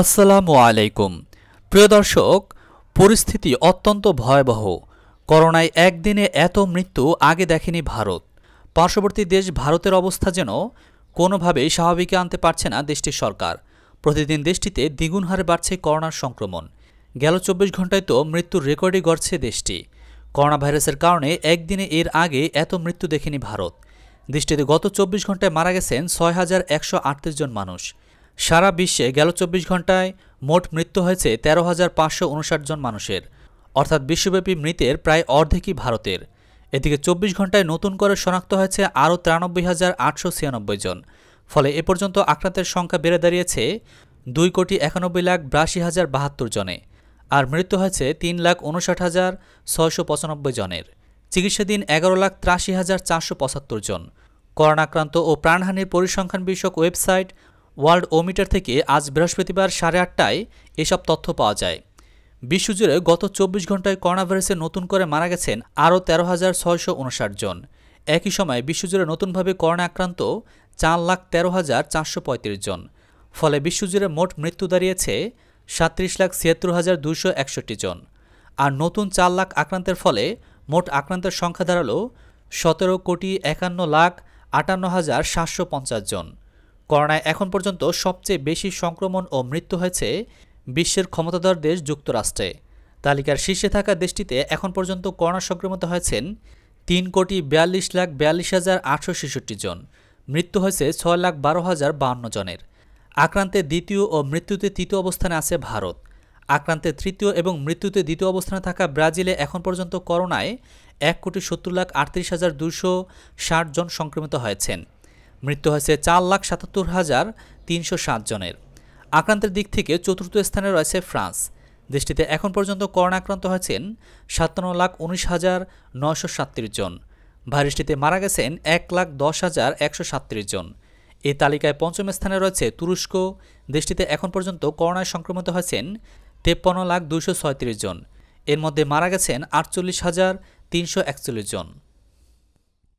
আসসালামু আলাইকুম প্রিয় দর্শক পরিস্থিতি অত্যন্ত ভয়াবহ করোনায় একদিনে এত মৃত্যু আগে দেখেনি ভারত পার্শ্ববর্তী দেশ ভারতের অবস্থা যেন কোনোভাবেই স্বাভাবিকে আনতে পারছে না দেশটির সরকার প্রতিদিন দেশটিতে দ্বিগুণ হারে বাড়ছে করোনার সংক্রমণ গেল চব্বিশ ঘন্টায় তো মৃত্যুর রেকর্ডই গড়ছে দেশটি করোনা ভাইরাসের কারণে একদিনে এর আগে এত মৃত্যু দেখেনি ভারত দেশটিতে গত চব্বিশ ঘন্টায় মারা গেছেন ছয় হাজার একশো জন মানুষ সারা বিশ্বে গেল চব্বিশ ঘন্টায় মোট মৃত্যু হয়েছে তেরো হাজার পাঁচশো উনষাট জন মানুষের অর্থাৎ বিশ্বব্যাপী মৃতের প্রায় অর্ধেকই ভারতের এদিকে চব্বিশ ঘন্টায় নতুন করে শনাক্ত হয়েছে আরও তিরানব্বই হাজার আটশো ছিয়ানব্বই জন ফলে এ পর্যন্ত আক্রান্তের সংখ্যা বেড়ে দাঁড়িয়েছে দুই কোটি একানব্বই লাখ বিরাশি হাজার বাহাত্তর জনে আর মৃত্যু হয়েছে তিন লাখ উনষাট হাজার ছয়শো পঁচানব্বই জনের চিকিৎসাধীন এগারো লাখ ত্রাশি হাজার চারশো পঁচাত্তর জন করোনাক্রান্ত ও প্রাণহানির পরিসংখ্যান বিষয়ক ওয়েবসাইট ওয়ার্ল্ড ওমিটার থেকে আজ বৃহস্পতিবার সাড়ে আটটায় এসব তথ্য পাওয়া যায় বিশ্বজুড়ে গত চব্বিশ ঘন্টায় করোনাভাইরাসে নতুন করে মারা গেছেন আরও তেরো হাজার ছয়শো উনষাট জন একই সময় বিশ্বজুড়ে নতুনভাবে করোনা আক্রান্ত চার লাখ তেরো হাজার চারশো পঁয়ত্রিশ জন ফলে বিশ্বজুড়ে মোট মৃত্যু দাঁড়িয়েছে সাত্রিশ লাখ ছিয়াত্তর হাজার দুশো একষট্টি জন আর নতুন চার লাখ আক্রান্তের ফলে মোট আক্রান্তের সংখ্যা দাঁড়ালো সতেরো কোটি একান্ন লাখ আটান্ন হাজার সাতশো পঞ্চাশ জন করোনায় এখন পর্যন্ত সবচেয়ে বেশি সংক্রমণ ও মৃত্যু হয়েছে বিশ্বের ক্ষমতাধর দেশ যুক্তরাষ্ট্রে তালিকার শীর্ষে থাকা দেশটিতে এখন পর্যন্ত করোনা সংক্রমিত হয়েছেন তিন কোটি বিয়াল্লিশ লাখ বিয়াল্লিশ হাজার আটশো ছেষট্টি জন মৃত্যু হয়েছে ছয় লাখ বারো হাজার বাহান্ন জনের আক্রান্তে দ্বিতীয় ও মৃত্যুতে তৃতীয় অবস্থানে আছে ভারত আক্রান্তে তৃতীয় এবং মৃত্যুতে দ্বিতীয় অবস্থানে থাকা ব্রাজিলে এখন পর্যন্ত করোনায় এক কোটি সত্তর লাখ আটত্রিশ হাজার দুশো ষাট জন সংক্রমিত হয়েছেন মৃত্যু হয়েছে চার লাখ সাতাত্তর হাজার তিনশো সাত জনের আক্রান্তের দিক থেকে চতুর্থ স্থানে রয়েছে ফ্রান্স দেশটিতে এখন পর্যন্ত করোনা আক্রান্ত হয়েছেন সাতান্ন লাখ উনিশ হাজার নশো সাত্রিশ জন ভাইরাসটিতে মারা গেছেন এক লাখ দশ হাজার একশো সাত্রিশ জন এই তালিকায় পঞ্চম স্থানে রয়েছে তুরস্ক দেশটিতে এখন পর্যন্ত করোনায় সংক্রমিত হয়েছেন তেপ্পান্ন লাখ দুশো ছয়ত্রিশ জন এর মধ্যে মারা গেছেন আটচল্লিশ হাজার তিনশো একচল্লিশ জন